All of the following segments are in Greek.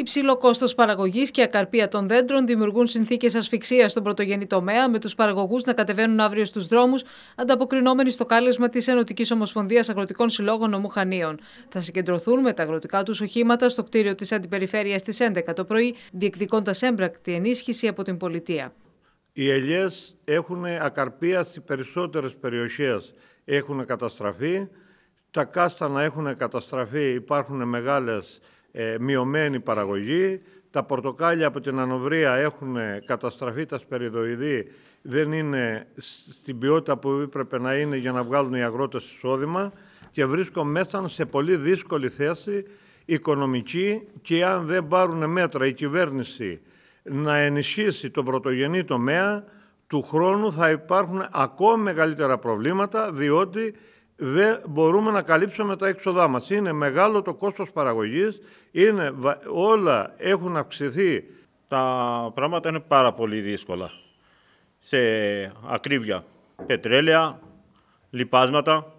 Υψηλό κόστος παραγωγής και ακαρπία των δέντρων δημιουργούν συνθήκες ασφυξίας στον πρωτογενή τομέα, με τους παραγωγούς να κατεβαίνουν αύριο στους δρόμους, ανταποκρινόμενοι στο κάλεσμα της Ενωτικής Ομοσπονδίας Αγροτικών Συλλόγων Ομουχανίων. Θα συγκεντρωθούν με τα αγροτικά τους οχήματα στο κτίριο της Αντιπεριφέρειας στις 11 το πρωί, διεκδικώντας έμπρακτη ενίσχυση από την πολιτεία. Οι ελιές έχουν ακαρπία στις περισσότερες περιοχές. Έχουν καταστραφεί. Τα κάστανα έχουν καταστραφεί. Υπάρχουν μεγάλες ε, μειωμένη παραγωγή. Τα πορτοκάλια από την Ανοβρία έχουν καταστραφεί τα σπεριδοειδή, δεν είναι στην ποιότητα που έπρεπε να είναι για να βγάλουν οι αγρότες εισόδημα και βρίσκω μέσα σε πολύ δύσκολη θέση οικονομική και αν δεν πάρουν μέτρα η κυβέρνηση να ενισχύσει τον πρωτογενή τομέα, του χρόνου θα υπάρχουν ακόμα μεγαλύτερα προβλήματα διότι δεν μπορούμε να καλύψουμε τα έξοδά μας. Είναι μεγάλο το κόστος παραγωγής, είναι, όλα έχουν αυξηθεί. Τα πράγματα είναι πάρα πολύ δύσκολα. Σε ακρίβεια, πετρέλαια, λιπάσματα,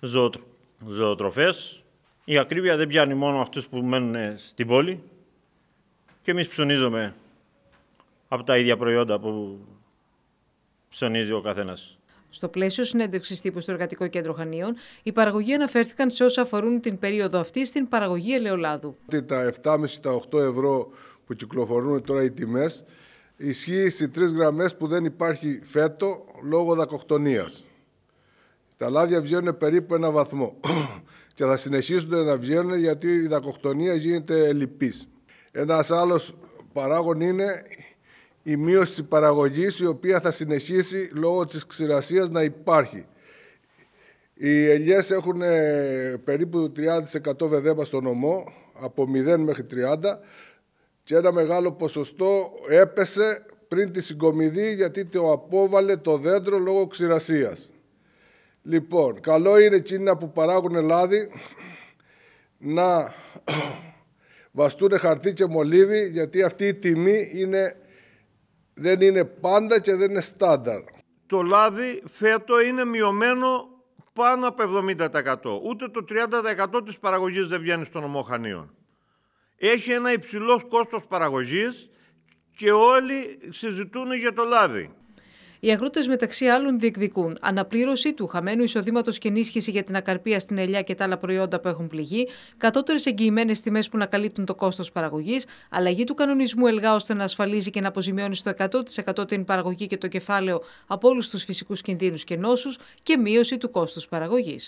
ζωοτρο, ζωοτροφές. Η ακρίβεια δεν πιάνει μόνο αυτούς που μένουν στην πόλη και εμείς ψωνίζουμε από τα ίδια προϊόντα που ψωνίζει ο καθένας. Στο πλαίσιο συνέντευξης τύπου στο Εργατικό Κέντρο Χανίων, οι παραγωγοί αναφέρθηκαν σε όσα αφορούν την περίοδο αυτή στην παραγωγή ελαιολάδου. Τα 7,5-8 ευρώ που κυκλοφορούν τώρα οι τιμές ισχύει στις τρεις γραμμές που δεν υπάρχει φέτο λόγω δακοκτονίας. Τα λάδια βγαίνουν περίπου ένα βαθμό και θα συνεχίσουν να βγαίνουν γιατί η δακοκτονία γίνεται λυπής. Ένας άλλος παράγον είναι η μείωση της παραγωγής η οποία θα συνεχίσει λόγω της ξηρασίας να υπάρχει. Οι ελιές έχουν ε, περίπου 30% βεδέμα στο νομό, από 0 μέχρι 30% και ένα μεγάλο ποσοστό έπεσε πριν τη συγκομιδή γιατί το απόβαλε το δέντρο λόγω ξηρασίας. Λοιπόν, καλό είναι εκείνα που παράγουν λάδι να βαστούν χαρτί και μολύβι γιατί αυτή η τιμή είναι δεν είναι πάντα και δεν είναι στάνταρ. Το λάδι φέτο είναι μειωμένο πάνω από 70%. Ούτε το 30% της παραγωγής δεν βγαίνει στον ομοχανίο. Έχει ένα υψηλός κόστος παραγωγής και όλοι συζητούν για το λάδι. Οι αγρότες μεταξύ άλλων διεκδικούν αναπλήρωση του χαμένου εισοδήματος και ενίσχυση για την ακαρπία στην ελιά και τα άλλα προϊόντα που έχουν πληγεί, κατώτερες εγγυημένες τιμές που να καλύπτουν το κόστος παραγωγής, αλλαγή του κανονισμού ΕΛΓΑ ώστε να ασφαλίζει και να αποζημιώνει στο 100% την παραγωγή και το κεφάλαιο από όλους τους φυσικούς κινδύνους και νόσους και μείωση του κόστους παραγωγής.